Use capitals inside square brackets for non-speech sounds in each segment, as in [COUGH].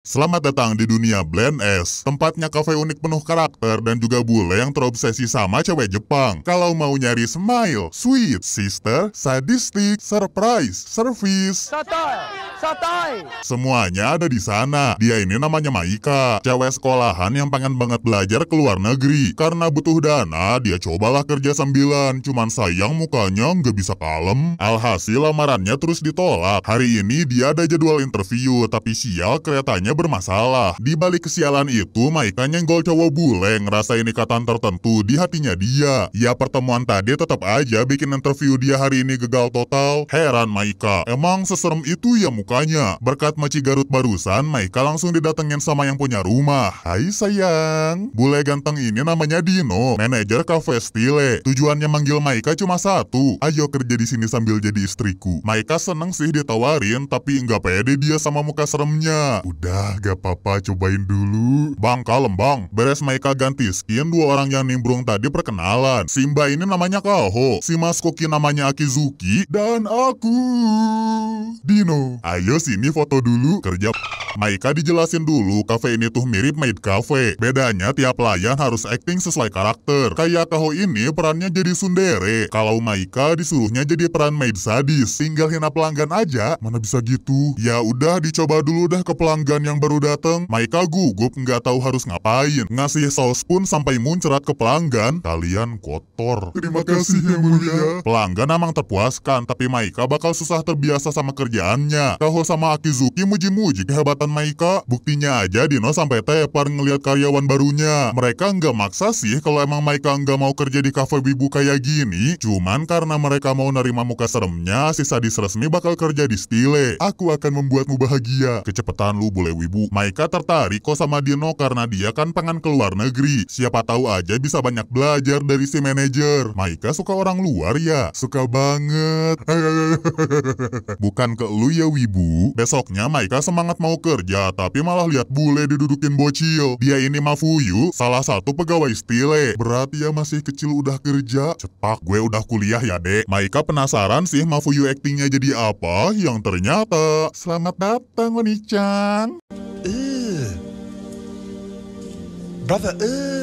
Selamat datang di dunia Blend S. Tempatnya kafe unik penuh karakter dan juga bule yang terobsesi sama cewek Jepang. Kalau mau nyari smile, sweet, sister, sadistic, surprise, service, Tata. Sotoy. Semuanya ada di sana. Dia ini namanya Maika, cewek sekolahan yang pengen banget belajar ke luar negeri. Karena butuh dana, dia cobalah kerja sambilan. Cuman sayang mukanya nggak bisa kalem. Alhasil lamarannya terus ditolak. Hari ini dia ada jadwal interview, tapi sial keretanya bermasalah. Di balik kesialan itu, Maika nyenggol cowok bule ngerasa ini ikatan tertentu di hatinya dia. Ya pertemuan tadi tetap aja bikin interview dia hari ini gagal total. Heran Maika, emang seserem itu ya muka mukanya. Berkat Maci Garut barusan, Maika langsung didatengin sama yang punya rumah. Hai sayang, bule ganteng ini namanya Dino, manajer kafe Stile. Tujuannya manggil Maika cuma satu, ayo kerja di sini sambil jadi istriku. Maika seneng sih ditawarin, tapi nggak pede dia sama muka seremnya. Udah, gak apa-apa, cobain dulu. Bang kalem bang, beres Maika ganti skin, dua orang yang nimbrung tadi perkenalan. Simba ini namanya Kaho, si maskoki namanya Akizuki, dan aku Dino. Ayo Ayo sini foto dulu, kerja Maika dijelasin dulu kafe ini tuh mirip maid cafe. Bedanya tiap pelayan harus acting sesuai karakter. Kayak Kaho ini perannya jadi sundere. Kalau Maika disuruhnya jadi peran maid sadis. Tinggal hina pelanggan aja. Mana bisa gitu? Ya udah dicoba dulu dah ke pelanggan yang baru dateng. Maika gugup nggak tahu harus ngapain. Ngasih saus pun sampai muncrat ke pelanggan. Kalian kotor. Terima kasih yang mulia. Pelanggan emang terpuaskan tapi Maika bakal susah terbiasa sama kerjaannya. Kaho sama Akizuki muji-muji kehebatan Maika. Buktinya aja Dino sampai tepar ngelihat karyawan barunya. Mereka nggak maksa sih kalau emang Maika nggak mau kerja di kafe bibu kayak gini. Cuman karena mereka mau nerima muka seremnya, si sadis resmi bakal kerja di Stile. Aku akan membuatmu bahagia. Kecepatan lu boleh wibu. Maika tertarik kok sama Dino karena dia kan pengen keluar negeri. Siapa tahu aja bisa banyak belajar dari si manajer. Maika suka orang luar ya. Suka banget. [LAUGHS] Bukan ke lu ya wibu Bu, Besoknya Maika semangat mau kerja, tapi malah lihat bule didudukin bocil. Dia ini Mafuyu, salah satu pegawai stile. Berarti ya masih kecil udah kerja. Cepak, gue udah kuliah ya dek. Maika penasaran sih Mafuyu aktingnya jadi apa, yang ternyata... Selamat datang, Oni-chan. Uh. Eh, brother, uh.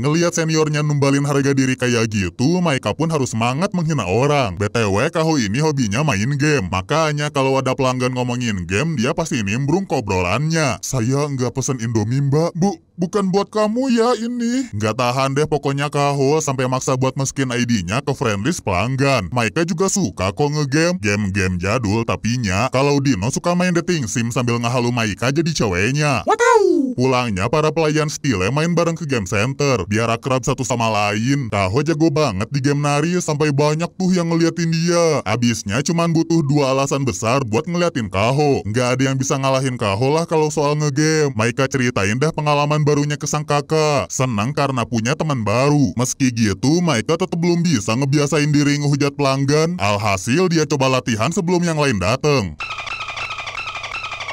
Ngeliat seniornya numbalin harga diri kayak gitu, Maika pun harus semangat menghina orang. BTW, Kaho ini hobinya main game. Makanya kalau ada pelanggan ngomongin game, dia pasti nimbrung kobrolannya. Saya nggak pesen Indomie mbak, bu bukan buat kamu ya ini. Nggak tahan deh pokoknya Kahul sampai maksa buat meskin ID-nya ke friendlist pelanggan. Maika juga suka kok ngegame. Game-game jadul tapi nya. Kalau Dino suka main dating sim sambil ngehalu Maika jadi ceweknya. Wadaw! Pulangnya para pelayan Stile main bareng ke game center. Biar akrab satu sama lain. Kaho jago banget di game nari sampai banyak tuh yang ngeliatin dia. Abisnya cuman butuh dua alasan besar buat ngeliatin Kaho. Nggak ada yang bisa ngalahin Kaho lah kalau soal ngegame. Maika ceritain deh pengalaman barunya ke sang kakak. Senang karena punya teman baru. Meski gitu, Maika tetap belum bisa ngebiasain diri ngehujat pelanggan. Alhasil dia coba latihan sebelum yang lain datang.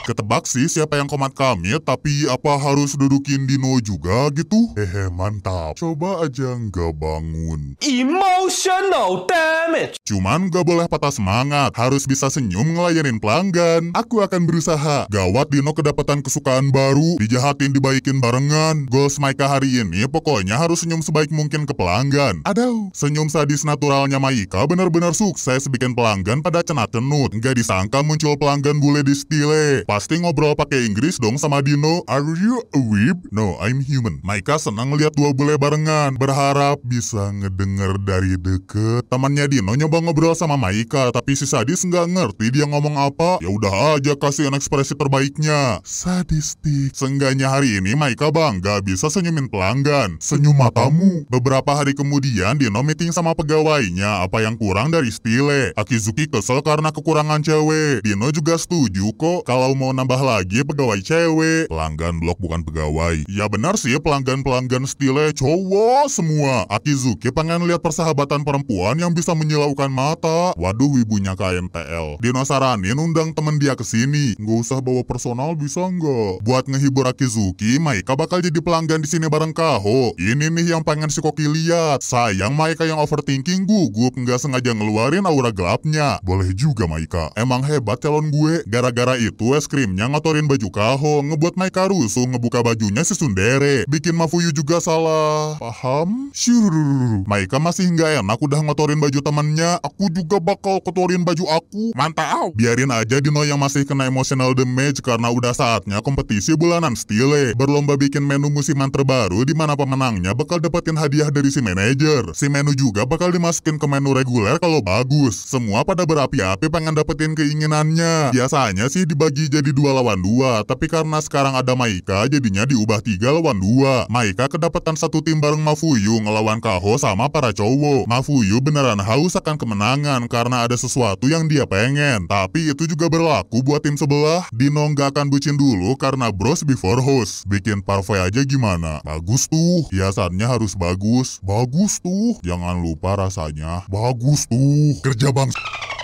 Ketebak sih siapa yang komat kamit, tapi apa harus dudukin Dino juga gitu? Hehe mantap, coba aja nggak bangun. Emotional damage! Cuman nggak boleh patah semangat, harus bisa senyum ngelayanin pelanggan. Aku akan berusaha. Gawat Dino kedapatan kesukaan baru, dijahatin dibaikin barengan. Goals Maika hari ini pokoknya harus senyum sebaik mungkin ke pelanggan. Aduh, senyum sadis naturalnya Maika benar-benar sukses bikin pelanggan pada cenat-cenut. Nggak disangka muncul pelanggan bule di stile. Pasti ngobrol pakai Inggris dong sama Dino. Are you a weeb? No, I'm human. Maika senang lihat dua bule barengan. Berharap bisa ngedenger dari deket. Temannya Dino nyoba ngobrol sama Maika, tapi si sadis nggak ngerti dia ngomong apa. Ya udah aja kasih kasihin ekspresi terbaiknya. Sadistik. Seenggaknya hari ini Maika bangga bisa senyumin pelanggan. Senyum matamu. Beberapa hari kemudian Dino meeting sama pegawainya apa yang kurang dari stile. Akizuki kesel karena kekurangan cewek. Dino juga setuju kok kalau mau mau nambah lagi pegawai cewek. Pelanggan blog bukan pegawai. Ya benar sih pelanggan-pelanggan stile cowok semua. Akizuki pengen lihat persahabatan perempuan yang bisa menyilaukan mata. Waduh ibunya KMTL. Dino saranin undang temen dia kesini Nggak usah bawa personal bisa nggak? Buat ngehibur Akizuki, Maika bakal jadi pelanggan di sini bareng Kaho. Ini nih yang pengen si Koki lihat. Sayang Maika yang overthinking gugup nggak sengaja ngeluarin aura gelapnya. Boleh juga Maika. Emang hebat calon gue. Gara-gara itu es krim krimnya ngotorin baju kahong, ngebuat Maika rusuh ngebuka bajunya si Sundere, bikin Mafuyu juga salah. Paham? Syurururur. Maika masih nggak enak udah ngotorin baju temannya, aku juga bakal kotorin baju aku. Mantap! Biarin aja Dino yang masih kena emotional damage karena udah saatnya kompetisi bulanan stile. Berlomba bikin menu musiman terbaru di mana pemenangnya bakal dapetin hadiah dari si manajer. Si menu juga bakal dimasukin ke menu reguler kalau bagus. Semua pada berapi-api pengen dapetin keinginannya. Biasanya sih dibagi jadi dua lawan dua, tapi karena sekarang ada Maika, jadinya diubah tiga lawan dua. Maika kedapatan satu tim bareng Mafuyu ngelawan Kaho sama para cowok. Mafuyu beneran haus akan kemenangan karena ada sesuatu yang dia pengen. Tapi itu juga berlaku buat tim sebelah. Dino nggak akan bucin dulu karena bros before host. Bikin parfait aja gimana? Bagus tuh. Hiasannya harus bagus. Bagus tuh. Jangan lupa rasanya. Bagus tuh. Kerja bang...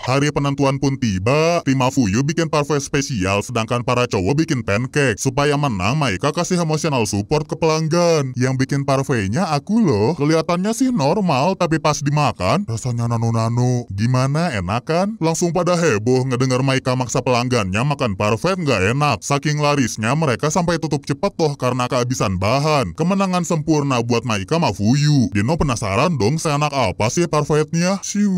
Hari penentuan pun tiba, tim Fuyu bikin parfait spesial sedangkan para cowok bikin pancake. Supaya menang, Maika kasih emosional support ke pelanggan. Yang bikin parfaitnya aku loh. Kelihatannya sih normal, tapi pas dimakan, rasanya nanu nanu. Gimana, enak kan? Langsung pada heboh ngedenger Maika maksa pelanggannya makan parfait nggak enak. Saking larisnya, mereka sampai tutup cepat toh karena kehabisan bahan. Kemenangan sempurna buat Maika Mafuyu. Dino penasaran dong seenak apa sih parfaitnya? Siu.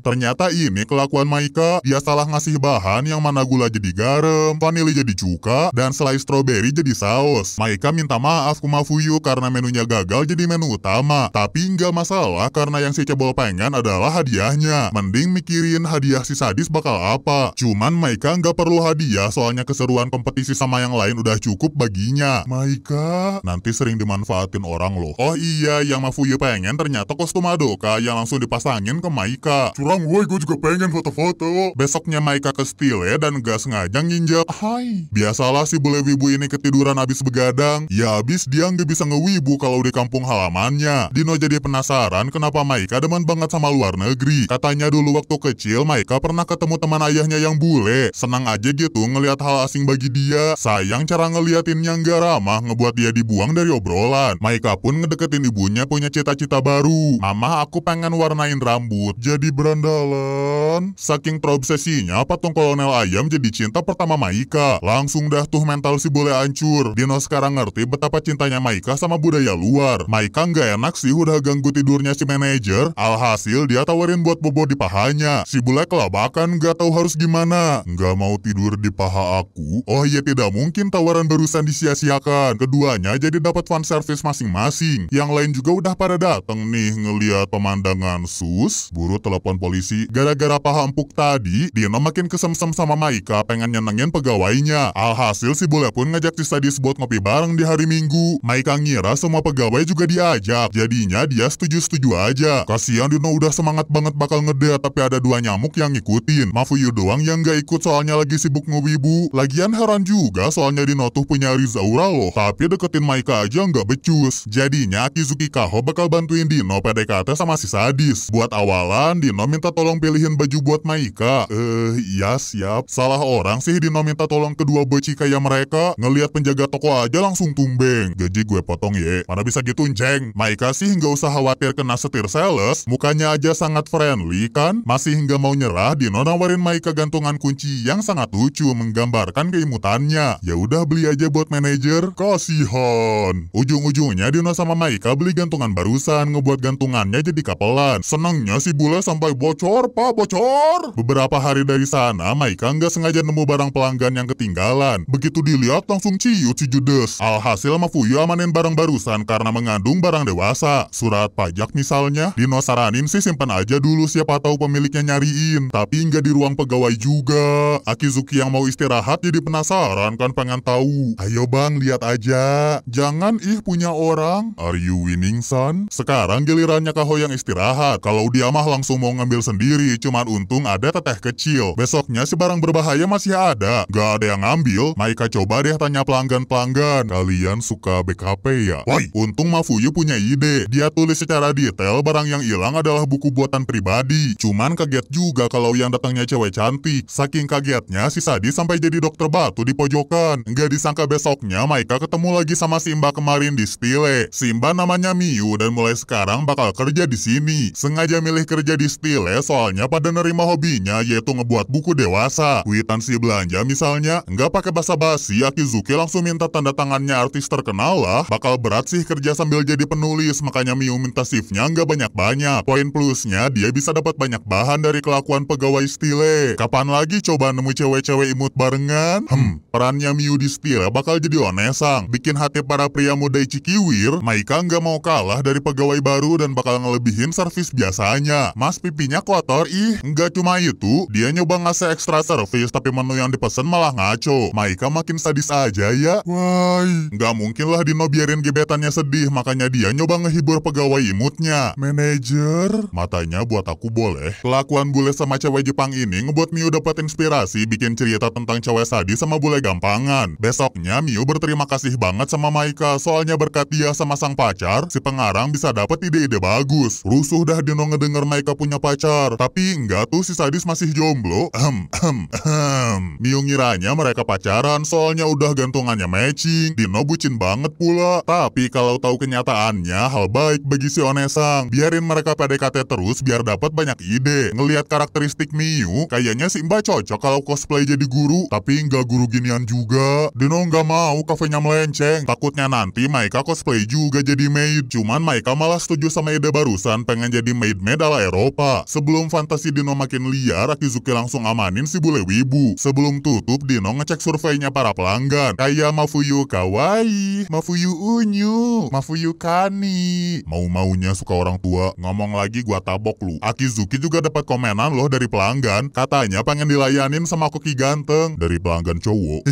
Ternyata ini kelakuan Maika. Dia salah ngasih bahan yang mana gula jadi garam, vanili jadi cuka, dan selai stroberi jadi saus. Maika minta maaf ke Mafuyu karena menunya gagal jadi menu utama. Tapi nggak masalah karena yang si cebol pengen adalah hadiahnya. Mending mikirin hadiah si sadis bakal apa. Cuman Maika nggak perlu hadiah soalnya keseruan kompetisi sama yang lain udah cukup baginya. Maika nanti sering dimanfaatin orang loh. Oh iya, yang Mafuyu pengen ternyata kostum madoka yang langsung dipasangin ke Maika. Curang woi gue juga pengen foto-foto. Besoknya Maika ke ya dan gak sengaja nginjak. Hai. Biasalah si bule wibu ini ketiduran abis begadang. Ya abis dia nggak bisa ngewibu kalau di kampung halamannya. Dino jadi penasaran kenapa Maika demen banget sama luar negeri. Katanya dulu waktu kecil Maika pernah ketemu teman ayahnya yang bule. Senang aja gitu ngelihat hal asing bagi dia. Sayang cara ngeliatinnya nggak ramah ngebuat dia dibuang dari obrolan. Maika pun ngedeketin ibunya punya cita-cita baru. Mama aku pengen warnain rambut jadi berandalan. Ken. Saking terobsesinya, patung kolonel ayam jadi cinta pertama Maika. Langsung dah tuh mental si bule hancur. Dino sekarang ngerti betapa cintanya Maika sama budaya luar. Maika nggak enak sih udah ganggu tidurnya si manajer. Alhasil dia tawarin buat bobo di pahanya. Si bule kelabakan nggak tahu harus gimana. Nggak mau tidur di paha aku? Oh iya tidak mungkin tawaran barusan disia-siakan. Keduanya jadi dapat fan service masing-masing. Yang lain juga udah pada dateng nih ngeliat pemandangan sus. Buru telepon polisi. Gak Gara-gara paha empuk tadi, Dino makin kesemsem sama Maika pengen nyenengin pegawainya. Alhasil si bule pun ngajak si sadis buat ngopi bareng di hari Minggu. Maika ngira semua pegawai juga diajak, jadinya dia setuju-setuju aja. Kasian Dino udah semangat banget bakal ngede, tapi ada dua nyamuk yang ngikutin. Mafuyu doang yang gak ikut soalnya lagi sibuk ngewibu. Lagian heran juga soalnya Dino tuh punya Rizaura loh, tapi deketin Maika aja nggak becus. Jadinya Kizuki Kaho bakal bantuin Dino PDKT sama si sadis. Buat awalan, Dino minta tolong pilih milihin baju buat Maika. Eh, uh, ya siap. Salah orang sih Dino minta tolong kedua beci kayak mereka. Ngeliat penjaga toko aja langsung tumbeng. Gaji gue potong ye. Mana bisa gitu, Jeng? Maika sih nggak usah khawatir kena setir sales. Mukanya aja sangat friendly kan? Masih nggak mau nyerah, Dino nawarin Maika gantungan kunci yang sangat lucu menggambarkan keimutannya. Ya udah beli aja buat manajer. Kasihan. Ujung-ujungnya Dino sama Maika beli gantungan barusan ngebuat gantungannya jadi kapelan. Senangnya si bule sampai bocor, Pak apa bocor? Beberapa hari dari sana, Maika nggak sengaja nemu barang pelanggan yang ketinggalan. Begitu dilihat langsung ciut si judes. Alhasil Mafuyu amanin barang barusan karena mengandung barang dewasa. Surat pajak misalnya, dino saranin sih simpan aja dulu siapa tahu pemiliknya nyariin. Tapi nggak di ruang pegawai juga. Akizuki yang mau istirahat jadi penasaran kan pengen tahu. Ayo bang, lihat aja. Jangan ih punya orang. Are you winning son? Sekarang gilirannya Kaho yang istirahat. Kalau dia mah langsung mau ngambil sendiri cuma cuman untung ada teteh kecil. Besoknya si barang berbahaya masih ada. Gak ada yang ngambil, Maika coba deh tanya pelanggan-pelanggan. Kalian suka BKP ya? Woi, untung Mafuyu punya ide. Dia tulis secara detail barang yang hilang adalah buku buatan pribadi. Cuman kaget juga kalau yang datangnya cewek cantik. Saking kagetnya, si Sadi sampai jadi dokter batu di pojokan. Gak disangka besoknya Maika ketemu lagi sama Simba kemarin di Stile. Si Mbak namanya Miu dan mulai sekarang bakal kerja di sini. Sengaja milih kerja di Stile soalnya Semuanya pada nerima hobinya yaitu ngebuat buku dewasa. Kuitansi belanja misalnya, nggak pakai basa-basi, Akizuki langsung minta tanda tangannya artis terkenal lah. Bakal berat sih kerja sambil jadi penulis, makanya Miu minta shiftnya nggak banyak-banyak. Poin plusnya, dia bisa dapat banyak bahan dari kelakuan pegawai stile. Kapan lagi coba nemu cewek-cewek imut barengan? Hmm, perannya Miu di stile bakal jadi onesang. Bikin hati para pria muda Ichikiwir, Maika nggak mau kalah dari pegawai baru dan bakal ngelebihin servis biasanya. Mas pipinya kotor RI. Nggak cuma itu, dia nyoba ngasih extra service tapi menu yang dipesan malah ngaco. Maika makin sadis aja ya. Wah, Nggak mungkin lah Dino biarin gebetannya sedih, makanya dia nyoba ngehibur pegawai imutnya. Manager, Matanya buat aku boleh. Kelakuan bule sama cewek Jepang ini ngebuat Miu dapat inspirasi bikin cerita tentang cewek sadis sama bule gampangan. Besoknya Miu berterima kasih banget sama Maika, soalnya berkat dia sama sang pacar, si pengarang bisa dapat ide-ide bagus. Rusuh dah Dino ngedenger Maika punya pacar, tapi tapi enggak tuh si sadis masih jomblo. Ahem, ahem, ahem. Mio ngiranya mereka pacaran soalnya udah gantungannya matching. Dino bucin banget pula. Tapi kalau tahu kenyataannya hal baik bagi si Onesang. Biarin mereka PDKT terus biar dapat banyak ide. Ngelihat karakteristik Miu, kayaknya si Mbak cocok kalau cosplay jadi guru. Tapi enggak guru ginian juga. Dino enggak mau kafenya melenceng. Takutnya nanti Maika cosplay juga jadi maid. Cuman Maika malah setuju sama ide barusan pengen jadi maid-maid Eropa. Sebelum fan lantas si Dino makin liar, Akizuki langsung amanin si bule wibu. Sebelum tutup, Dino ngecek surveinya para pelanggan. Kayak Mafuyu kawaii, Mafuyu unyu, Mafuyu kani. Mau-maunya suka orang tua, ngomong lagi gua tabok lu. Akizuki juga dapat komenan loh dari pelanggan. Katanya pengen dilayanin sama koki ganteng. Dari pelanggan cowok.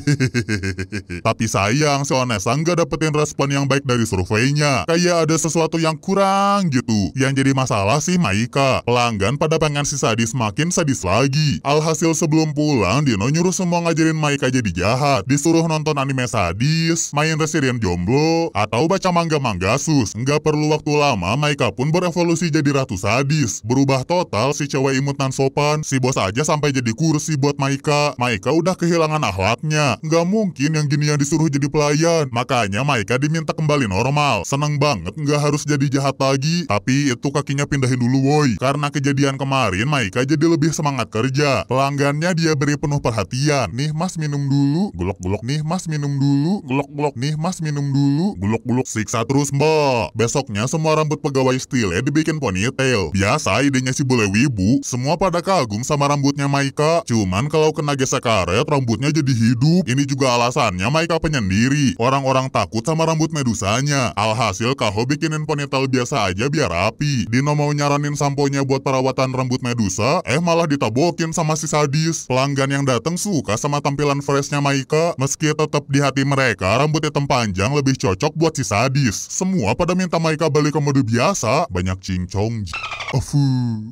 [LAUGHS] Tapi sayang, si Onesa nggak dapetin respon yang baik dari surveinya. Kayak ada sesuatu yang kurang gitu. Yang jadi masalah sih Maika. Pelanggan pada pengen dengan si sadis makin sadis lagi. Alhasil sebelum pulang, Dino nyuruh semua ngajarin Maika jadi jahat. Disuruh nonton anime sadis, main Resident Jomblo, atau baca manga-manga sus. Nggak perlu waktu lama, Maika pun berevolusi jadi ratu sadis. Berubah total, si cewek imut nan sopan, si bos aja sampai jadi kursi buat Maika. Maika udah kehilangan akhlaknya. Nggak mungkin yang gini yang disuruh jadi pelayan. Makanya Maika diminta kembali normal. Seneng banget nggak harus jadi jahat lagi. Tapi itu kakinya pindahin dulu woi. Karena kejadian kemarin, Kemarin Maika jadi lebih semangat kerja. Pelanggannya dia beri penuh perhatian. Nih mas minum dulu, gulok-gulok. Nih mas minum dulu, gulok-gulok. Nih mas minum dulu, gulok-gulok. Siksa terus mbak. Besoknya semua rambut pegawai stile dibikin ponytail. Biasa idenya si boleh wibu, semua pada kagum sama rambutnya Maika. Cuman kalau kena gesek karet, rambutnya jadi hidup. Ini juga alasannya Maika penyendiri. Orang-orang takut sama rambut medusanya. Alhasil Kaho bikinin ponytail biasa aja biar rapi. Dino mau nyaranin sampo nya buat perawatan rambut Medusa, eh malah ditabokin sama si sadis. Pelanggan yang datang suka sama tampilan freshnya Maika, meski tetap di hati mereka rambutnya hitam lebih cocok buat si sadis. Semua pada minta Maika balik ke mode biasa, banyak cincong. Afu.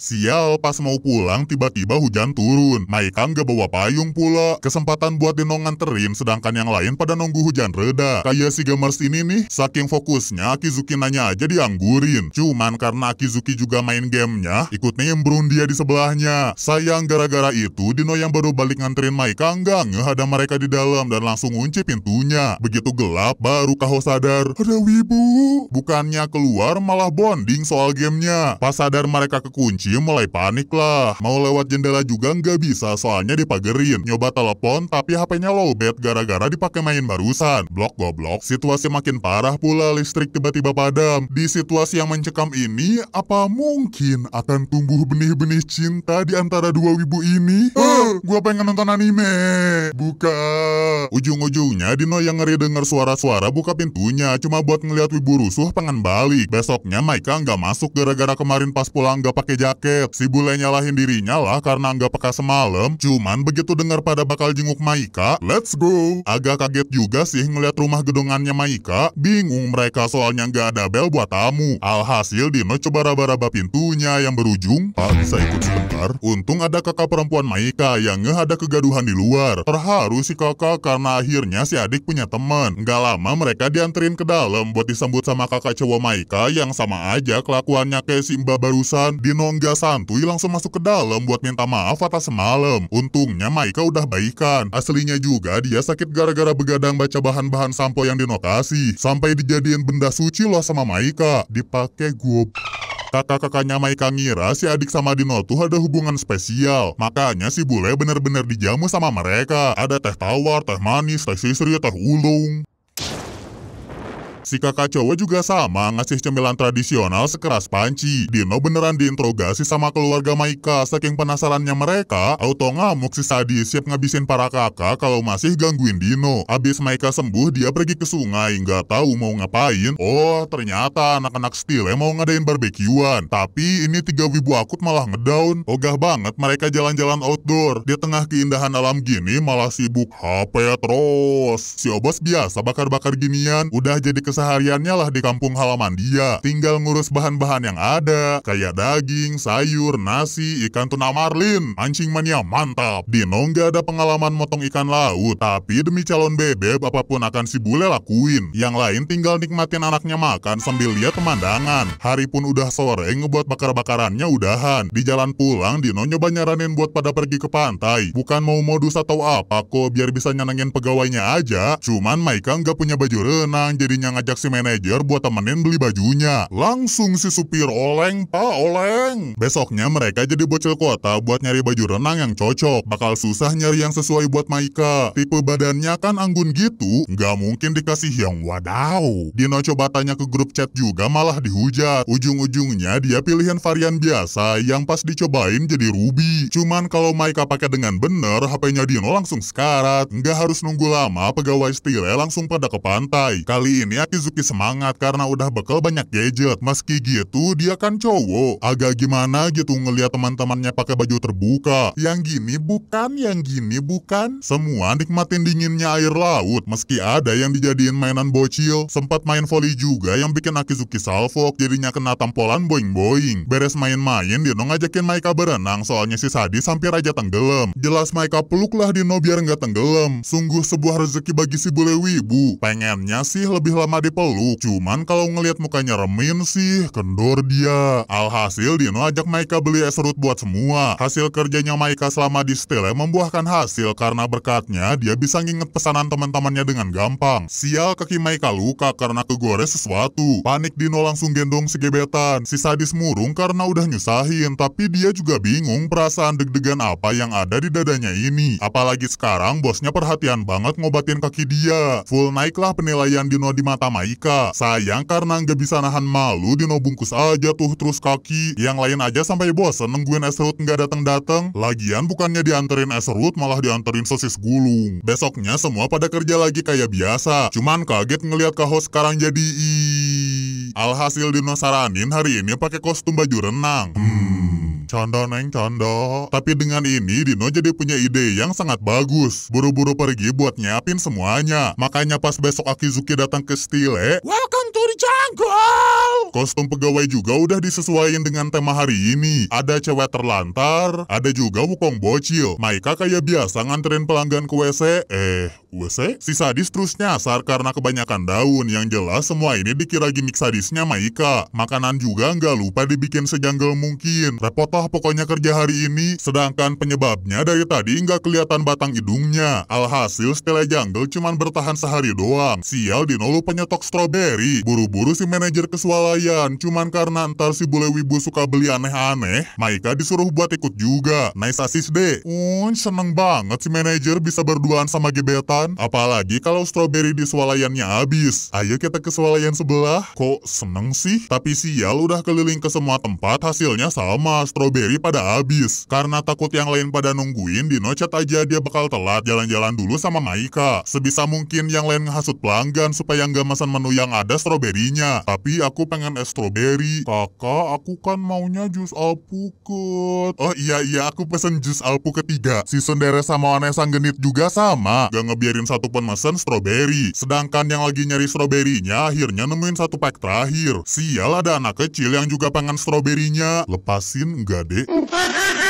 Sial, pas mau pulang tiba-tiba hujan turun. Maika nggak bawa payung pula. Kesempatan buat Dino nganterin, sedangkan yang lain pada nunggu hujan reda. Kayak si gamers ini nih, saking fokusnya Akizuki nanya aja dianggurin. Cuman karena Akizuki juga main gamenya, ikut nemburun dia dia di sebelahnya. Sayang gara-gara itu Dino yang baru balik nganterin Mai kanggang, ada mereka di dalam dan langsung ngunci pintunya. Begitu gelap baru Kaho sadar ada Wibu. Bukannya keluar malah bonding soal gamenya. Pas sadar mereka kekunci mulai panik lah. Mau lewat jendela juga nggak bisa soalnya dipagerin. Nyoba telepon tapi HP-nya lowbat gara-gara dipakai main barusan. Blok goblok situasi makin parah pula listrik tiba-tiba padam. Di situasi yang mencekam ini apa mungkin akan tumbuh benih-benih benih cinta di antara dua wibu ini? Huh, eh. eh, gua pengen nonton anime. Buka. Ujung-ujungnya Dino yang ngeri dengar suara-suara buka pintunya cuma buat ngeliat wibu rusuh pengen balik. Besoknya Maika nggak masuk gara-gara kemarin pas pulang nggak pakai jaket. Si bule nyalahin dirinya lah karena nggak pakai semalam. Cuman begitu dengar pada bakal jenguk Maika, let's go. Agak kaget juga sih ngeliat rumah gedungannya Maika. Bingung mereka soalnya nggak ada bel buat tamu. Alhasil Dino coba raba-raba pintunya yang berujung. Pas bisa ikut sebentar? Untung ada kakak perempuan Maika yang ada kegaduhan di luar. Terharu si kakak karena akhirnya si adik punya teman. Nggak lama mereka dianterin ke dalam buat disambut sama kakak cowok Maika yang sama aja kelakuannya kayak si mbak barusan. Dino nggak santuy langsung masuk ke dalam buat minta maaf atas semalam. Untungnya Maika udah baikan. Aslinya juga dia sakit gara-gara begadang baca bahan-bahan sampo yang Dino Sampai dijadiin benda suci loh sama Maika. Dipakai gue... Kakak-kakaknya Maika ngira si adik sama Dino tuh ada hubungan spesial. Makanya si bule bener-bener dijamu sama mereka. Ada teh tawar, teh manis, teh sisri, teh ulung. Si kakak cowok juga sama ngasih cemilan tradisional sekeras panci. Dino beneran diinterogasi sama keluarga Maika. Saking penasarannya mereka, auto ngamuk si Sadi siap ngabisin para kakak kalau masih gangguin Dino. Abis Maika sembuh, dia pergi ke sungai. Nggak tahu mau ngapain. Oh, ternyata anak-anak stile mau ngadain barbekyuan. Tapi ini tiga wibu akut malah ngedown. Ogah banget mereka jalan-jalan outdoor. Di tengah keindahan alam gini malah sibuk HP terus. Si Obos biasa bakar-bakar ginian. Udah jadi kesan kesehariannya lah di kampung halaman dia. Tinggal ngurus bahan-bahan yang ada, kayak daging, sayur, nasi, ikan tuna marlin. Mancing mania mantap. Dino nggak ada pengalaman motong ikan laut, tapi demi calon bebek apapun akan si bule lakuin. Yang lain tinggal nikmatin anaknya makan sambil lihat pemandangan. Hari pun udah sore ngebuat bakar-bakarannya udahan. Di jalan pulang, Dino nyoba nyaranin buat pada pergi ke pantai. Bukan mau modus atau apa kok biar bisa nyenengin pegawainya aja. Cuman Maika nggak punya baju renang, jadinya ngajak ngajak si manajer buat temenin beli bajunya. Langsung si supir oleng, pak oleng. Besoknya mereka jadi bocil kota buat nyari baju renang yang cocok. Bakal susah nyari yang sesuai buat Maika. Tipe badannya kan anggun gitu, nggak mungkin dikasih yang wadaw. Dino coba tanya ke grup chat juga malah dihujat. Ujung-ujungnya dia pilihan varian biasa yang pas dicobain jadi ruby. Cuman kalau Maika pakai dengan bener, HP-nya Dino langsung sekarat. Nggak harus nunggu lama, pegawai stile langsung pada ke pantai. Kali ini Aki Shizuki semangat karena udah bekal banyak gadget. Meski gitu, dia kan cowok. Agak gimana gitu ngeliat teman-temannya pakai baju terbuka. Yang gini bukan, yang gini bukan. Semua nikmatin dinginnya air laut. Meski ada yang dijadiin mainan bocil. Sempat main volley juga yang bikin Akizuki salvo jadinya kena tampolan boing-boing. Beres main-main, Dino ngajakin Maika berenang soalnya si sadis hampir aja tenggelam. Jelas Maika peluklah Dino biar nggak tenggelam. Sungguh sebuah rezeki bagi si bule wibu. Pengennya sih lebih lama di dipeluk. Gitu, Cuman kalau ngelihat mukanya Remin sih, kendor dia. Alhasil Dino ajak Maika beli es serut buat semua. Hasil kerjanya Maika selama di stele ya membuahkan hasil karena berkatnya dia bisa nginget pesanan teman-temannya dengan gampang. Sial kaki Maika luka karena kegores sesuatu. Panik Dino langsung gendong si gebetan. Si sadis murung karena udah nyusahin, tapi dia juga bingung perasaan deg-degan apa yang ada di dadanya ini. Apalagi sekarang bosnya perhatian banget ngobatin kaki dia. Full naiklah penilaian Dino di mata sama Ika. Sayang karena nggak bisa nahan malu bungkus aja tuh terus kaki. Yang lain aja sampai bosen nungguin Esrut nggak datang-datang. Lagian bukannya dianterin Esrut malah dianterin sosis gulung. Besoknya semua pada kerja lagi kayak biasa. Cuman kaget ngelihat Kaho sekarang jadi Alhasil Dino saranin hari ini pakai kostum baju renang. Hmm. Canda neng canda. Tapi dengan ini Dino jadi punya ide yang sangat bagus. Buru-buru pergi buat nyiapin semuanya. Makanya pas besok Akizuki datang ke Stile. Welcome Uncle! Kostum pegawai juga udah disesuaikan dengan tema hari ini. Ada cewek terlantar, ada juga wukong bocil. Maika kayak biasa nganterin pelanggan ke WC. Eh, WC? Si sadis terus nyasar karena kebanyakan daun. Yang jelas semua ini dikira gimmick sadisnya Maika. Makanan juga nggak lupa dibikin sejanggal mungkin. Repotlah pokoknya kerja hari ini. Sedangkan penyebabnya dari tadi nggak kelihatan batang hidungnya. Alhasil setelah Jungle cuman bertahan sehari doang. Sial Dino lupa nyetok stroberi. Buru-buru si manajer kesualayan Cuman karena ntar si bule wibu suka beli aneh-aneh, Maika disuruh buat ikut juga. Nice sasis deh. Un, seneng banget si manajer bisa berduaan sama gebetan. Apalagi kalau strawberry di swalayannya habis. Ayo kita ke swalayan sebelah. Kok seneng sih? Tapi sial udah keliling ke semua tempat, hasilnya sama. Strawberry pada habis. Karena takut yang lain pada nungguin, di nocet aja dia bakal telat jalan-jalan dulu sama Maika. Sebisa mungkin yang lain ngehasut pelanggan supaya nggak masan menu yang ada stroberinya. Nah, tapi aku pengen es strawberry. Kakak, aku kan maunya jus alpukat. Oh iya iya, aku pesen jus alpukat tiga. Si Sundere sama Anessa genit juga sama. Gak ngebiarin satu pun mesen strawberry. Sedangkan yang lagi nyari stroberinya akhirnya nemuin satu pack terakhir. Sial ada anak kecil yang juga pengen stroberinya. Lepasin enggak deh? [LAUGHS]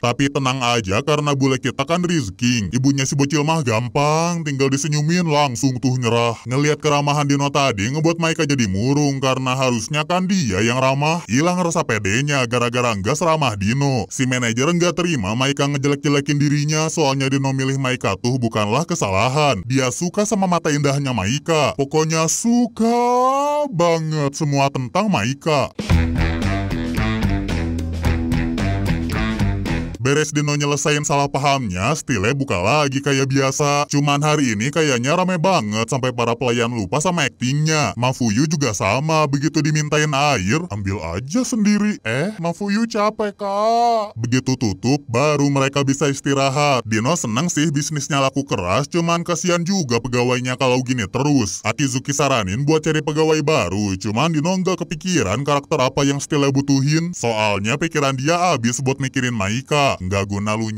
Tapi tenang aja karena bule kita kan Rizking. Ibunya si bocil mah gampang, tinggal disenyumin langsung tuh nyerah. Ngeliat keramahan Dino tadi ngebuat Maika jadi murung karena harusnya kan dia yang ramah. Hilang rasa pedenya gara-gara enggak seramah Dino. Si manajer enggak terima Maika ngejelek-jelekin dirinya soalnya Dino milih Maika tuh bukanlah kesalahan. Dia suka sama mata indahnya Maika. Pokoknya suka banget semua tentang Maika. Beres Dino nyelesain salah pahamnya, Stile buka lagi kayak biasa. Cuman hari ini kayaknya rame banget sampai para pelayan lupa sama aktingnya. Mafuyu juga sama, begitu dimintain air, ambil aja sendiri. Eh, Mafuyu capek kak. Begitu tutup, baru mereka bisa istirahat. Dino seneng sih bisnisnya laku keras, cuman kasihan juga pegawainya kalau gini terus. Akizuki saranin buat cari pegawai baru, cuman Dino nggak kepikiran karakter apa yang Stile butuhin. Soalnya pikiran dia abis buat mikirin Maika. Nggak guna lu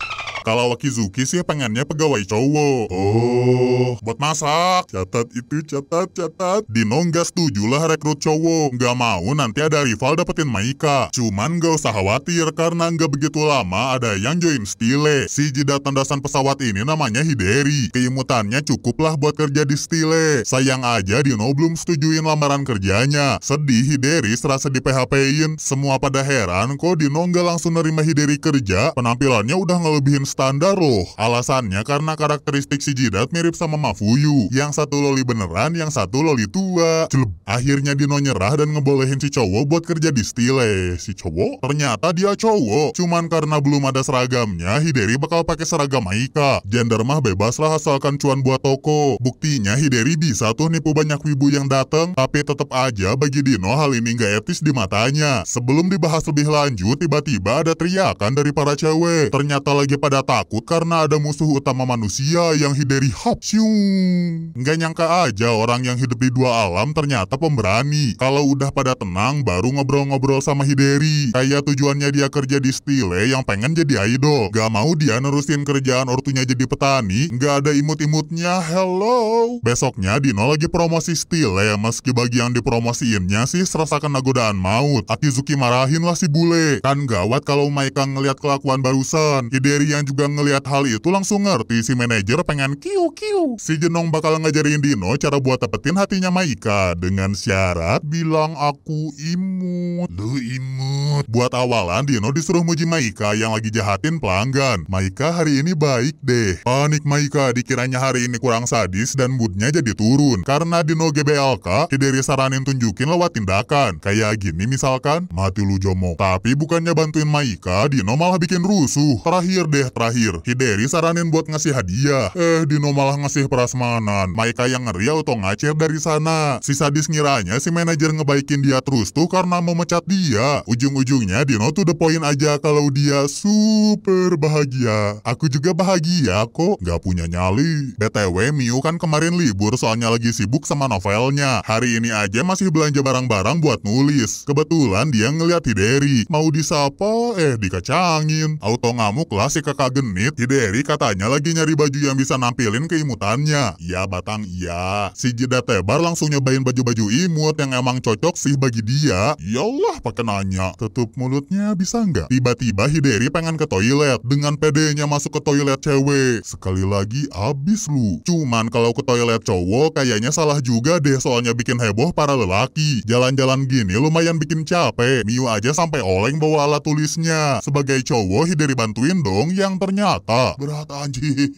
kalau Wakizuki sih pengennya pegawai cowok. Oh, buat masak. Catat itu, catat, catat. Dino nggak setuju lah rekrut cowok. Nggak mau nanti ada rival dapetin Maika. Cuman nggak usah khawatir karena nggak begitu lama ada yang join Stile. Si jeda tandasan pesawat ini namanya Hideri. Keimutannya cukuplah buat kerja di Stile. Sayang aja Dino belum setujuin lamaran kerjanya. Sedih Hideri serasa di PHP-in. Semua pada heran kok Dino nggak langsung nerima Hideri kerja. Penampilannya udah ngelebihin standar loh. Alasannya karena karakteristik si jidat mirip sama Mafuyu. Yang satu loli beneran, yang satu loli tua. Jeleb. Akhirnya Dino nyerah dan ngebolehin si cowok buat kerja di Stile. Si cowok? Ternyata dia cowok. Cuman karena belum ada seragamnya, Hideri bakal pakai seragam Aika. Gender mah bebas lah asalkan cuan buat toko. Buktinya Hideri bisa tuh nipu banyak wibu yang dateng. tapi tetap aja bagi Dino hal ini nggak etis di matanya. Sebelum dibahas lebih lanjut, tiba-tiba ada teriakan dari para cewek. Ternyata lagi pada takut karena ada musuh utama manusia yang Hideri Hapsyung. Nggak nyangka aja orang yang hidup di dua alam ternyata pemberani. Kalau udah pada tenang, baru ngobrol-ngobrol sama Hideri. Kayak tujuannya dia kerja di Stile yang pengen jadi idol. Gak mau dia nerusin kerjaan ortunya jadi petani, Gak ada imut-imutnya, hello. Besoknya Dino lagi promosi Stile, meski bagi yang dipromosiinnya sih serasa kena godaan maut. Akizuki marahin lah si bule. Kan gawat kalau Maika ngeliat kelakuan barusan. Hideri yang juga ngelihat hal itu langsung ngerti si manajer pengen kiu kiu. Si Jenong bakal ngajarin Dino cara buat dapetin hatinya Maika dengan syarat bilang aku imut. Lu imut. Buat awalan Dino disuruh muji Maika yang lagi jahatin pelanggan. Maika hari ini baik deh. Panik Maika dikiranya hari ini kurang sadis dan moodnya jadi turun. Karena Dino GBLK, Hideri saranin tunjukin lewat tindakan. Kayak gini misalkan, mati lu Jomo. Tapi bukannya bantuin Maika, Dino malah bikin rusuh. Terakhir deh, terakhir. Hideri saranin buat ngasih hadiah. Eh, Dino malah ngasih prasmanan. Maika yang ngeri auto ngacir dari sana. Si sadis ngiranya si manajer ngebaikin dia terus tuh karena mau mecat dia. Ujung-ujungnya Dino tuh the point aja kalau dia super bahagia. Aku juga bahagia kok, Gak punya nyali. BTW, Miu kan kemarin libur soalnya lagi sibuk sama novelnya. Hari ini aja masih belanja barang-barang buat nulis. Kebetulan dia ngeliat Hideri. Mau disapa, eh dikacangin. Auto ngamuk lah si kakak genit. Si Derry katanya lagi nyari baju yang bisa nampilin keimutannya. Ya batang iya. Si Jeda Tebar langsung nyobain baju-baju imut yang emang cocok sih bagi dia. Yalah pake nanya. Tutup mulutnya bisa nggak? Tiba-tiba Hideri pengen ke toilet. Dengan pedenya masuk ke toilet cewek. Sekali lagi abis lu. Cuman kalau ke toilet cowok kayaknya salah juga deh soalnya bikin heboh para lelaki. Jalan-jalan gini lumayan bikin capek. Miu aja sampai oleng bawa alat tulisnya. Sebagai cowok Hideri bantuin dong yang yang ternyata. Berat anjir.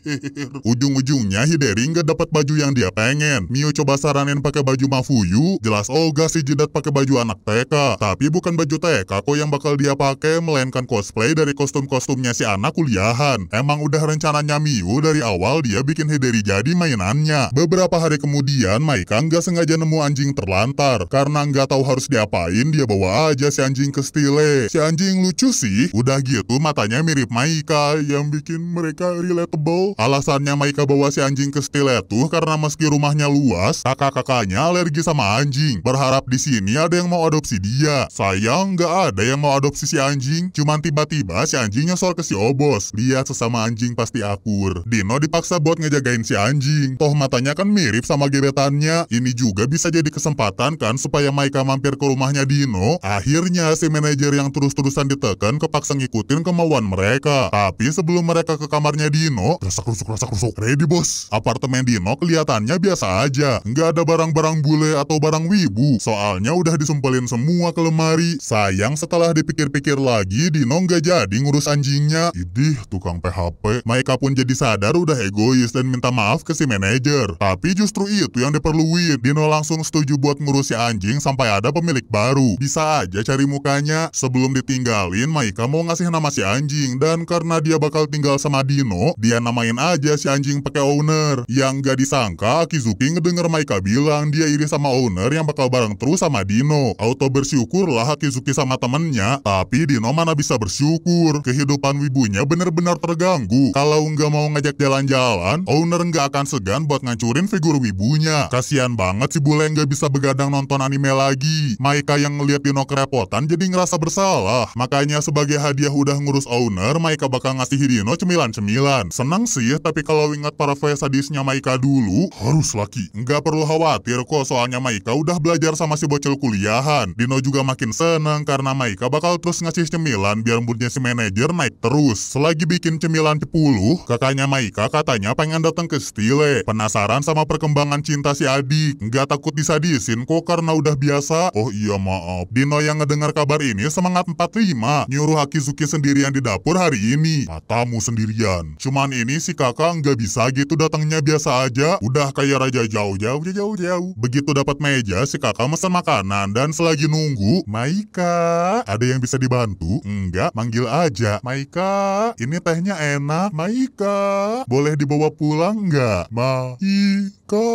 Ujung-ujungnya Hideri nggak dapat baju yang dia pengen. Mio coba saranin pakai baju Mafuyu, jelas Olga si jidat pakai baju anak TK. Tapi bukan baju TK kok yang bakal dia pakai, melainkan cosplay dari kostum-kostumnya si anak kuliahan. Emang udah rencananya Mio dari awal dia bikin Hideri jadi mainannya. Beberapa hari kemudian, Maika nggak sengaja nemu anjing terlantar. Karena nggak tahu harus diapain, dia bawa aja si anjing ke stile. Si anjing lucu sih, udah gitu matanya mirip Maika yang bikin mereka relatable. Alasannya Maika bawa si anjing ke tuh karena meski rumahnya luas, kakak-kakaknya alergi sama anjing. Berharap di sini ada yang mau adopsi dia. Sayang nggak ada yang mau adopsi si anjing. Cuman tiba-tiba si anjing nyosor ke si Obos. Lihat sesama anjing pasti akur. Dino dipaksa buat ngejagain si anjing. Toh matanya kan mirip sama gebetannya. Ini juga bisa jadi kesempatan kan supaya Maika mampir ke rumahnya Dino. Akhirnya si manajer yang terus-terusan ditekan kepaksa ngikutin kemauan mereka. Tapi sebelum mereka ke kamarnya Dino, rasak rusuk rasak rusuk. Ready bos, apartemen Dino kelihatannya biasa aja. Nggak ada barang-barang bule atau barang wibu. Soalnya udah disumpelin semua ke lemari. Sayang setelah dipikir-pikir lagi, Dino nggak jadi ngurus anjingnya. Idih, tukang PHP. Maika pun jadi sadar udah egois dan minta maaf ke si manajer. Tapi justru itu yang diperluin. Dino langsung setuju buat ngurus si anjing sampai ada pemilik baru. Bisa aja cari mukanya. Sebelum ditinggalin, Maika mau ngasih nama si anjing. Dan karena dia bakal tinggal sama Dino, dia namain aja si anjing pakai owner. Yang gak disangka, Kizuki ngedenger Maika bilang dia iri sama owner yang bakal bareng terus sama Dino. Auto bersyukur lah Kizuki sama temennya, tapi Dino mana bisa bersyukur. Kehidupan wibunya bener-bener terganggu. Kalau nggak mau ngajak jalan-jalan, owner nggak akan segan buat ngancurin figur wibunya. Kasian banget si bule nggak bisa begadang nonton anime lagi. Maika yang ngeliat Dino kerepotan jadi ngerasa bersalah. Makanya sebagai hadiah udah ngurus owner, Maika bakal ngasih hati Hirino cemilan-cemilan. Senang sih, tapi kalau ingat para fans sadisnya Maika dulu, harus laki. Nggak perlu khawatir kok, soalnya Maika udah belajar sama si bocil kuliahan. Dino juga makin seneng karena Maika bakal terus ngasih cemilan biar moodnya si manajer naik terus. Selagi bikin cemilan 10, kakaknya Maika katanya pengen datang ke Stile. Penasaran sama perkembangan cinta si adik. Nggak takut disadisin kok karena udah biasa. Oh iya maaf. Dino yang ngedengar kabar ini semangat 45. Nyuruh Akizuki sendirian di dapur hari ini tamu sendirian. Cuman ini si kakak nggak bisa gitu datangnya biasa aja, udah kayak raja jauh-jauh, jauh-jauh. Begitu dapat meja, si kakak mesen makanan dan selagi nunggu, Maika, ada yang bisa dibantu? Enggak, manggil aja. Maika, ini tehnya enak. Maika, boleh dibawa pulang nggak? Maika,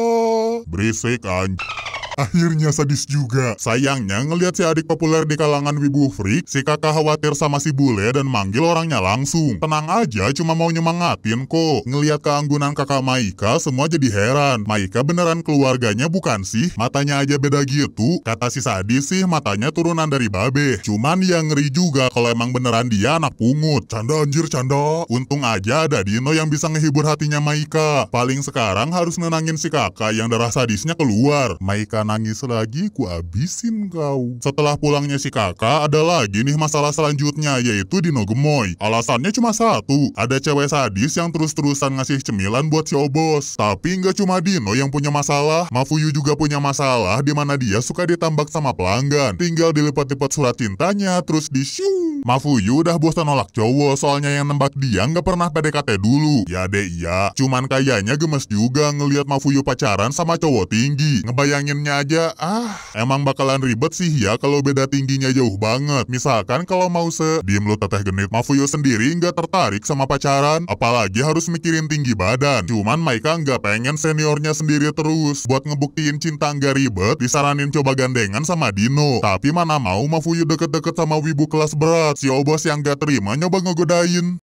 berisik anjing. Akhirnya sadis juga. Sayangnya ngelihat si adik populer di kalangan wibu freak, si kakak khawatir sama si bule dan manggil orangnya langsung. Tenang aja, cuma mau nyemangatin kok. Ngeliat keanggunan kakak Maika, semua jadi heran. Maika beneran keluarganya bukan sih? Matanya aja beda gitu. Kata si sadis sih matanya turunan dari babe. Cuman yang ngeri juga kalau emang beneran dia anak pungut. Canda anjir canda. Untung aja ada Dino yang bisa ngehibur hatinya Maika. Paling sekarang harus nenangin si kakak yang darah sadisnya keluar. Maika nangis lagi, ku abisin kau. Setelah pulangnya si kakak, ada lagi nih masalah selanjutnya, yaitu Dino Gemoy. Alasannya cuma satu, ada cewek sadis yang terus-terusan ngasih cemilan buat si Obos. Tapi nggak cuma Dino yang punya masalah, Mafuyu juga punya masalah di mana dia suka ditambak sama pelanggan. Tinggal dilipat-lipat surat cintanya, terus disiung Mafuyu udah bosan nolak cowok soalnya yang nembak dia nggak pernah PDKT dulu. Ya deh iya, cuman kayaknya gemes juga ngelihat Mafuyu pacaran sama cowok tinggi. Ngebayanginnya aja, ah emang bakalan ribet sih ya kalau beda tingginya jauh banget. Misalkan kalau mau se, diem lu teteh genit Mafuyu sendiri nggak tertarik sama pacaran. Apalagi harus mikirin tinggi badan. Cuman Maika nggak pengen seniornya sendiri terus. Buat ngebuktiin cinta nggak ribet, disaranin coba gandengan sama Dino. Tapi mana mau Mafuyu deket-deket sama wibu kelas berat. Bangsat, si obas yang gak terima nyoba ngegodain.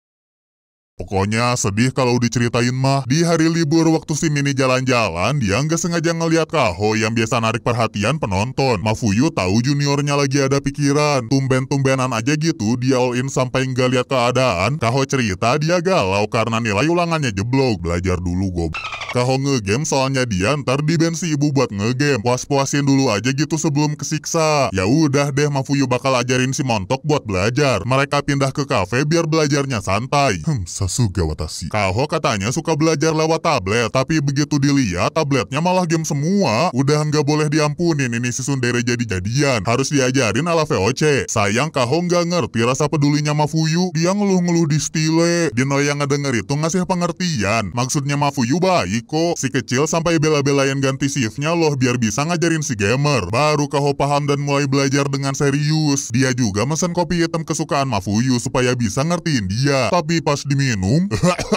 Pokoknya sedih kalau diceritain mah, di hari libur waktu si Mini jalan-jalan, dia nggak sengaja ngeliat Kaho yang biasa narik perhatian penonton. Mafuyu tahu juniornya lagi ada pikiran, tumben-tumbenan aja gitu, dia all in sampai nggak lihat keadaan. Kaho cerita dia galau karena nilai ulangannya jeblok, belajar dulu goblok. Kalau ngegame soalnya dia ntar di band si ibu buat ngegame. Puas-puasin dulu aja gitu sebelum kesiksa. Ya udah deh Mafuyu bakal ajarin si Montok buat belajar. Mereka pindah ke kafe biar belajarnya santai. Hmm, Sasuga Watashi. Kaho katanya suka belajar lewat tablet, tapi begitu dilihat tabletnya malah game semua. Udah nggak boleh diampunin ini si Sundere jadi-jadian. Harus diajarin ala VOC. Sayang Kaho nggak ngerti rasa pedulinya Mafuyu. Dia ngeluh-ngeluh di stile. Dino yang ngedenger itu ngasih pengertian. Maksudnya Mafuyu baik, Iko, si kecil sampai bela-belain ganti shiftnya loh biar bisa ngajarin si gamer. Baru Kaho paham dan mulai belajar dengan serius. Dia juga mesen kopi hitam kesukaan Mafuyu supaya bisa ngertiin dia. Tapi pas diminum,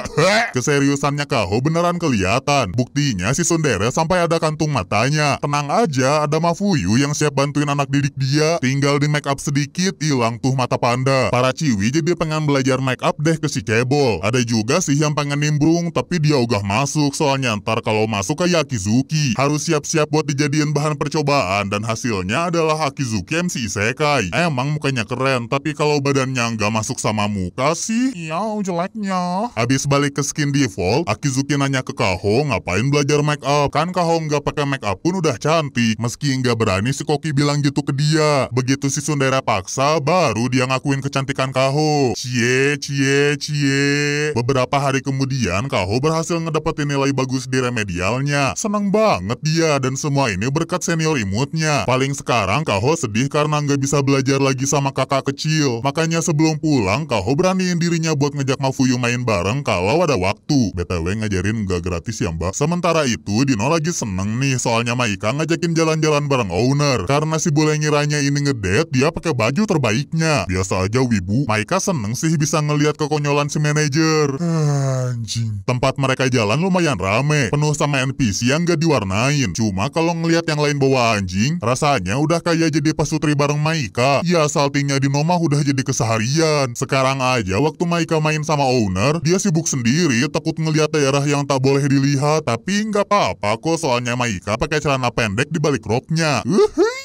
[LAUGHS] keseriusannya Kaho beneran kelihatan. Buktinya si Sundere sampai ada kantung matanya. Tenang aja, ada Mafuyu yang siap bantuin anak didik dia. Tinggal di make up sedikit, hilang tuh mata panda. Para ciwi jadi pengen belajar make up deh ke si Cebol. Ada juga sih yang pengen nimbrung, tapi dia ogah masuk soalnya Soalnya ntar kalau masuk ke Yakizuki, harus siap-siap buat dijadiin bahan percobaan dan hasilnya adalah Hakizuki MC Isekai. Emang mukanya keren, tapi kalau badannya nggak masuk sama muka sih, iya jeleknya. Habis balik ke skin default, Akizuki nanya ke Kaho ngapain belajar make up. Kan Kaho nggak pakai make up pun udah cantik. Meski nggak berani si Koki bilang gitu ke dia. Begitu si Sundera paksa, baru dia ngakuin kecantikan Kaho. Cie, cie, cie. Beberapa hari kemudian, Kaho berhasil ngedapetin nilai bagus bagus di remedialnya. Seneng banget dia dan semua ini berkat senior imutnya. Paling sekarang Kaho sedih karena nggak bisa belajar lagi sama kakak kecil. Makanya sebelum pulang, Kaho beraniin dirinya buat ngejak Mafuyu main bareng kalau ada waktu. BTW ngajarin nggak gratis ya mbak. Sementara itu, Dino lagi seneng nih soalnya Maika ngajakin jalan-jalan bareng owner. Karena si bule ngiranya ini ngedate, dia pakai baju terbaiknya. Biasa aja wibu, Maika seneng sih bisa ngelihat kekonyolan si manajer. [SIGHS] Anjing. Tempat mereka jalan lumayan ramai rame, penuh sama NPC yang gak diwarnain. Cuma kalau ngelihat yang lain bawa anjing, rasanya udah kayak jadi pasutri bareng Maika. Ya saltingnya di nomah udah jadi keseharian. Sekarang aja waktu Maika main sama owner, dia sibuk sendiri takut ngelihat daerah yang tak boleh dilihat. Tapi nggak apa-apa kok soalnya Maika pakai celana pendek di balik roknya. Uhuh.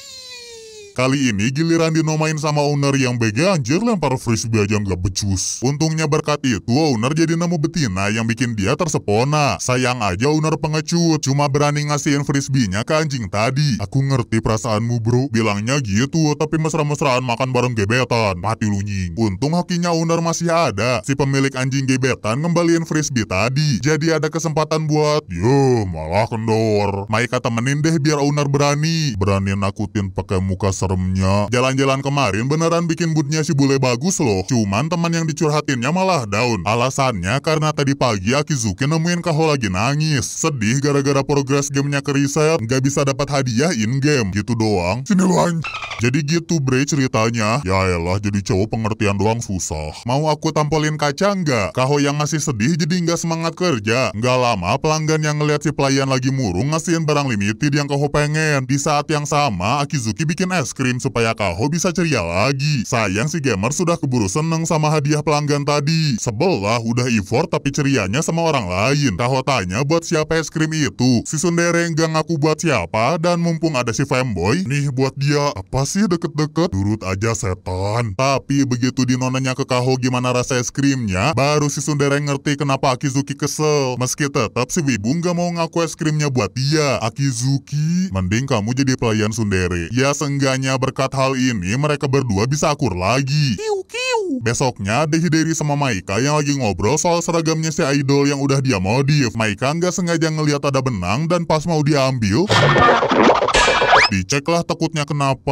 Kali ini giliran dinomain sama owner yang BG anjir lempar frisbee aja nggak becus. Untungnya berkat itu owner jadi nemu betina yang bikin dia tersepona. Sayang aja owner pengecut, cuma berani ngasihin frisbee-nya ke anjing tadi. Aku ngerti perasaanmu bro, bilangnya gitu tapi mesra-mesraan makan bareng gebetan. Mati lu Untung hakinya owner masih ada. Si pemilik anjing gebetan ngembaliin frisbee tadi. Jadi ada kesempatan buat, yo malah kendor. Maika temenin deh biar owner berani. Berani nakutin pakai muka seremnya. Jalan-jalan kemarin beneran bikin moodnya si bule bagus loh. Cuman teman yang dicurhatinnya malah down. Alasannya karena tadi pagi Akizuki nemuin Kaho lagi nangis. Sedih gara-gara progres gamenya ke reset, nggak bisa dapat hadiah in-game. Gitu doang. Sini lu Jadi gitu bre ceritanya. Ya elah jadi cowok pengertian doang susah. Mau aku tampolin kaca nggak? Kaho yang masih sedih jadi nggak semangat kerja. Nggak lama pelanggan yang ngeliat si pelayan lagi murung ngasihin barang limited yang Kaho pengen. Di saat yang sama Akizuki bikin es screen supaya Kaho bisa ceria lagi. Sayang si gamer sudah keburu seneng sama hadiah pelanggan tadi. Sebel lah udah effort tapi cerianya sama orang lain. Kaho tanya buat siapa es krim itu. Si Sundere nggak ngaku buat siapa dan mumpung ada si fanboy, nih buat dia. Apa sih deket-deket? Durut aja setan. Tapi begitu di dinonanya ke Kaho gimana rasa es krimnya, baru si Sundere ngerti kenapa Akizuki kesel. Meski tetap si Wibu nggak mau ngaku es krimnya buat dia. Akizuki, mending kamu jadi pelayan Sundere. Ya seenggaknya hanya berkat hal ini mereka berdua bisa akur lagi. Kiu, kiu. Besoknya Dehideri sama Maika yang lagi ngobrol soal seragamnya si idol yang udah dia modif. Maika nggak sengaja ngelihat ada benang dan pas mau diambil... Diceklah takutnya kenapa.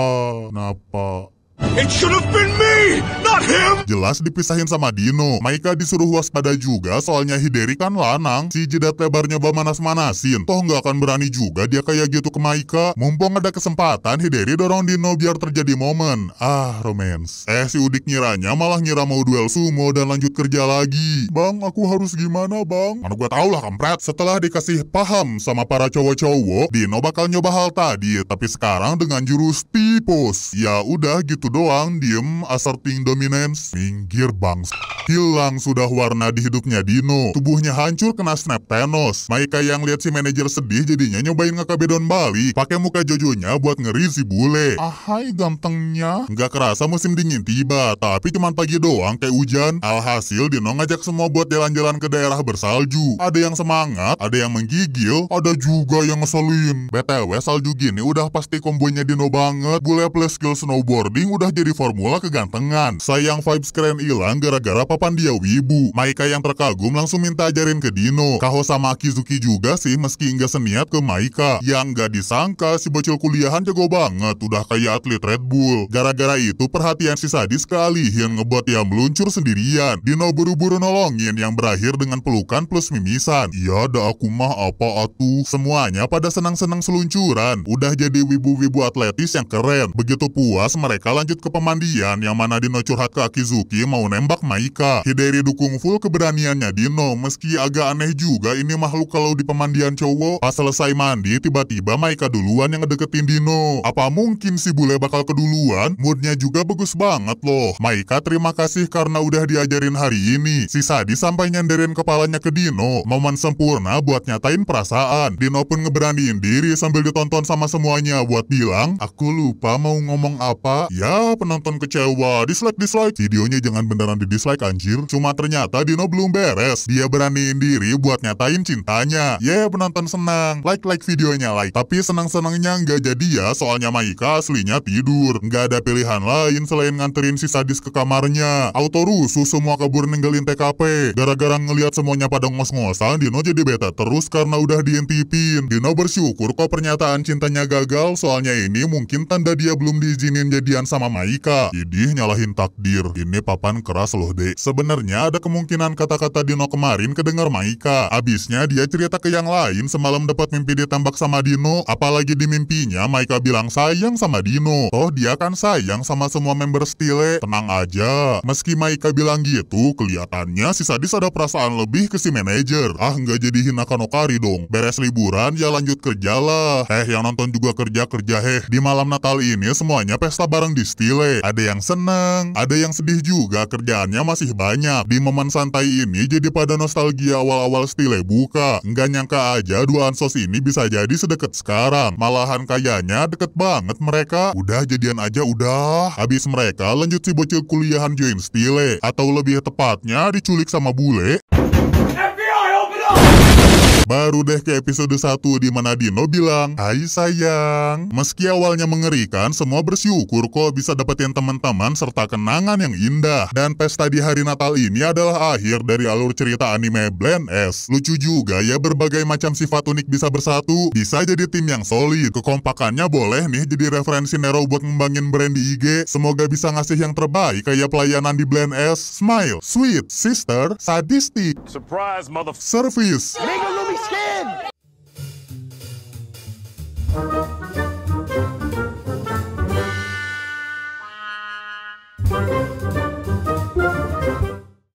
Kenapa. It should have been me, not him. Jelas dipisahin sama Dino. Maika disuruh waspada juga soalnya Hideri kan lanang. Si jedat lebarnya nyoba manas-manasin. Toh nggak akan berani juga dia kayak gitu ke Maika. Mumpung ada kesempatan, Hideri dorong Dino biar terjadi momen. Ah, romance. Eh, si Udik nyiranya malah nyira mau duel sumo dan lanjut kerja lagi. Bang, aku harus gimana, bang? Mana gue tau lah, kampret. Setelah dikasih paham sama para cowok-cowok, Dino bakal nyoba hal tadi. Tapi sekarang dengan jurus tipus. Ya udah gitu doang, diem, asserting dominance, minggir bangs. Hilang sudah warna di hidupnya Dino. Tubuhnya hancur kena snap Thanos. Maika yang lihat si manajer sedih jadinya nyobain ngekabe Bali. Pakai muka Jojonya buat ngeri si bule. Ahai gantengnya. Nggak kerasa musim dingin tiba, tapi cuman pagi doang kayak hujan. Alhasil Dino ngajak semua buat jalan-jalan ke daerah bersalju. Ada yang semangat, ada yang menggigil, ada juga yang ngeselin. BTW salju gini udah pasti kombonya Dino banget. Bule plus skill snowboarding udah jadi formula kegantengan. Sayang vibes keren hilang gara-gara papan dia wibu. Maika yang terkagum langsung minta ajarin ke Dino. Kaho sama Akizuki juga sih meski nggak seniat ke Maika. Yang nggak disangka si bocil kuliahan jago banget, udah kayak atlet Red Bull. Gara-gara itu perhatian si sadis yang ngebuat dia meluncur sendirian. Dino buru-buru nolongin yang berakhir dengan pelukan plus mimisan. Iya ada aku mah apa atuh. Semuanya pada senang-senang seluncuran. Udah jadi wibu-wibu atletis yang keren. Begitu puas mereka lanjut lanjut ke pemandian yang mana Dino curhat ke Akizuki mau nembak Maika. Hideri dukung full keberaniannya Dino meski agak aneh juga ini makhluk kalau di pemandian cowok. Pas selesai mandi tiba-tiba Maika duluan yang ngedeketin Dino. Apa mungkin si bule bakal keduluan? Moodnya juga bagus banget loh. Maika terima kasih karena udah diajarin hari ini. Si Sadi sampai nyenderin kepalanya ke Dino. Momen sempurna buat nyatain perasaan. Dino pun ngeberaniin diri sambil ditonton sama semuanya buat bilang, aku lupa mau ngomong apa. Ya Ya, penonton kecewa. Dislike, dislike. Videonya jangan beneran di dislike anjir. Cuma ternyata Dino belum beres. Dia beraniin diri buat nyatain cintanya. Ya, yeah, penonton senang. Like-like videonya like. Tapi senang-senangnya nggak jadi ya, soalnya Maika aslinya tidur. Nggak ada pilihan lain selain nganterin si sadis ke kamarnya. Auto rusuh semua kabur ninggalin TKP. Gara-gara ngeliat semuanya pada ngos-ngosan, Dino jadi beta terus karena udah diintipin. Dino bersyukur kok pernyataan cintanya gagal, soalnya ini mungkin tanda dia belum diizinin jadian sama sama Maika. Idih nyalahin takdir. Ini papan keras loh, Dek. Sebenarnya ada kemungkinan kata-kata Dino kemarin kedengar Maika. Abisnya dia cerita ke yang lain semalam dapat mimpi ditembak sama Dino. Apalagi di mimpinya Maika bilang sayang sama Dino. Toh dia kan sayang sama semua member Stile. Tenang aja. Meski Maika bilang gitu, kelihatannya si sadis ada perasaan lebih ke si manajer. Ah, nggak jadi hina Kanokari dong. Beres liburan, ya lanjut kerja lah. Eh, yang nonton juga kerja-kerja heh. Di malam Natal ini semuanya pesta bareng di Stile. Ada yang seneng, ada yang sedih juga kerjaannya masih banyak. Di momen santai ini jadi pada nostalgia awal-awal Stile buka. Nggak nyangka aja dua ansos ini bisa jadi sedekat sekarang. Malahan kayaknya deket banget mereka. Udah jadian aja udah. Habis mereka lanjut si bocil kuliahan join Stile. Atau lebih tepatnya diculik sama bule. Baru deh ke episode 1 di mana Dino bilang, Hai sayang. Meski awalnya mengerikan, semua bersyukur kok bisa dapetin teman-teman serta kenangan yang indah. Dan pesta di hari Natal ini adalah akhir dari alur cerita anime Blend S. Lucu juga ya berbagai macam sifat unik bisa bersatu, bisa jadi tim yang solid. Kekompakannya boleh nih jadi referensi Nero buat ngembangin brand di IG. Semoga bisa ngasih yang terbaik kayak pelayanan di Blend S. Smile, sweet, sister, sadistik, surprise, mother... service. Nigga, skin.